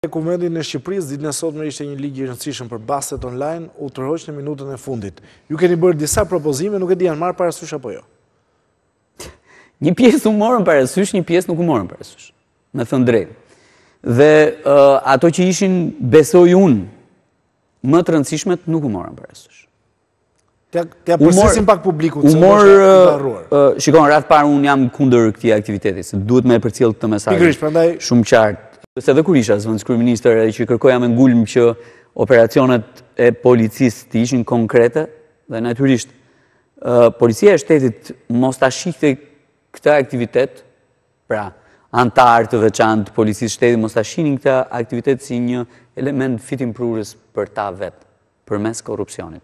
E kumëndin në Shqipëris, ditë në me ishte një ligjë i rëndësishëm për baset online, u të në minutën e fundit. Ju keni bërë disa propozime, nuk e di janë marë parasysh apo jo? Një pjesë u morën parasysh, një pjesë nuk u morën parasysh. Me thënë drejtë. Dhe ato që ishin besoj unë, më të rëndësishmet nuk u morën parasysh. Te apërsesim pak publiku të mështë të arruar. Shikon, rrath parë unë jam kunder këti aktivitetit, se duhet me e përcil të mesaj. Shumë qartë, Se dhe kur isha zëvëndës kërë e që kërkoja me ngulmë që operacionet e policisë të ishin konkrete, dhe naturisht, policia e shtetit mos të ashikhte këta aktivitet, pra, antarë të veçantë policisë shtetit mos të ashinin këta aktivitet si një element fitim prurës për ta vetë, për mes korupcionit.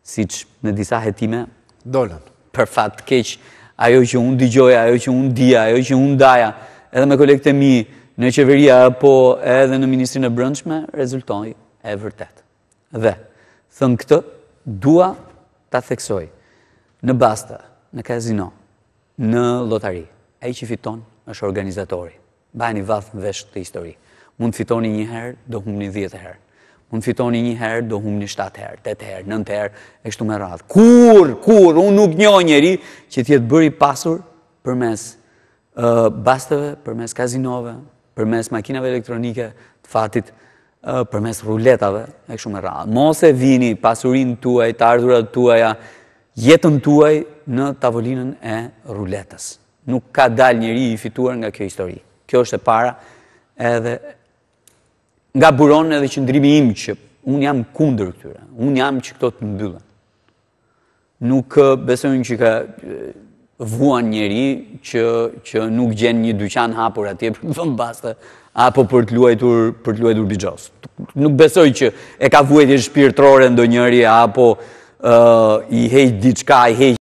Siç në disa hetime, Dolën. për fatë keqë, ajo që unë digjoja, ajo që unë dija, ajo që unë daja, edhe me kolekte mi, në qeveria apo edhe në Ministrinë e Brëndshme, rezultoj e vërtet. Dhe, thënë këtë, dua ta theksoj në basta, në kazino, në lotari, e që fiton është organizatori, bajnë vath vathë në veshtë të histori. Mund të fitoni një herë, do humni një dhjetë herë. Mund të fitoni një herë, do humni një shtatë herë, tëtë herë, nëntë herë, e shtu me radhë. Kur, kur, unë nuk një njëri që tjetë bëri pasur për mes bastëve, për mes kazinove, për mes makinave elektronike të fatit, për mes ruletave, e këshu me rralë. Mos e vini pasurin tuaj, të ardhurat tuaja, jetën tuaj në tavolinën e ruletës. Nuk ka dal njëri i fituar nga kjo histori. Kjo është e para edhe nga buron edhe qëndrimi im që unë jam kundër këtyre, unë jam që këto të mbyllën. Nuk besojnë që ka vuan njëri që, që nuk gjenë një dyqan hapur atje për të thëmë bastë, apo për të luajtur, për të luajtur bijos. Nuk besoj që e ka vuajtje shpirtrore ndo njëri, apo i hejt diçka, i hejt